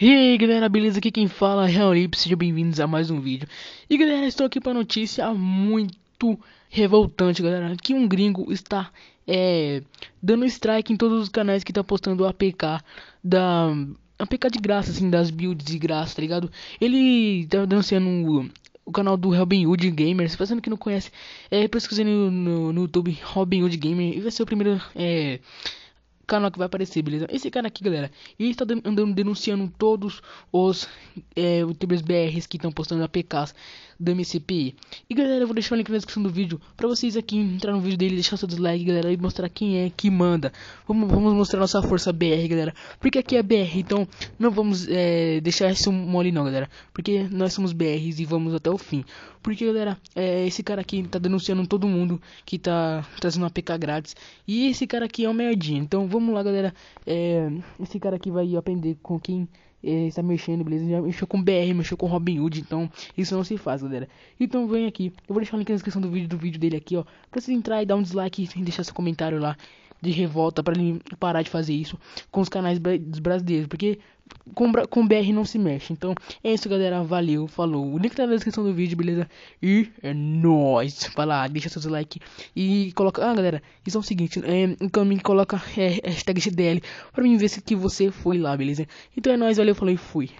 E aí galera, beleza? Aqui quem fala é o Lip, sejam bem-vindos a mais um vídeo. E galera, estou aqui para notícia muito revoltante, galera, que um gringo está é, dando strike em todos os canais que está postando o APK da APK de graça, assim, das builds de graça, tá ligado? Ele tá dançando o, o canal do Robin Hood Gamers, pra que não conhece, é, pesquisando no, no, YouTube Robin Hood Gamer, e vai ser o primeiro, é, canal que vai aparecer, beleza? Esse cara aqui, galera, ele está andando denunciando todos os é, youtubers BRs que estão postando APKs da MCP. E galera, eu vou deixar o link na descrição do vídeo pra vocês aqui entrar no vídeo dele, deixar seu dislike, galera, e mostrar quem é que manda. Vamos, vamos mostrar nossa força BR, galera, porque aqui é BR, então não vamos é, deixar isso mole não, galera, porque nós somos BRs e vamos até o fim. Porque, galera, é, esse cara aqui tá denunciando todo mundo que tá trazendo APK grátis, e esse cara aqui é um merdinha, então vamos lá, galera. É, esse cara aqui vai aprender com quem é, está mexendo, beleza? Já mexeu com BR, mexeu com Robin Hood, então isso não se faz, galera. Então vem aqui, eu vou deixar o link na descrição do vídeo, do vídeo dele aqui, ó, pra você entrar e dar um dislike e deixar seu comentário lá de revolta para ele parar de fazer isso com os canais brasileiros, porque com, com BR não se mexe. Então é isso, galera. Valeu, falou. O link tá na descrição do vídeo, beleza? E é nóis. Vai lá, deixa seu like e coloca. Ah, galera, isso é o seguinte: é, um caminho coloca é, hashtag GDL pra mim ver se que você foi lá, beleza? Então é nóis, valeu, falou e fui.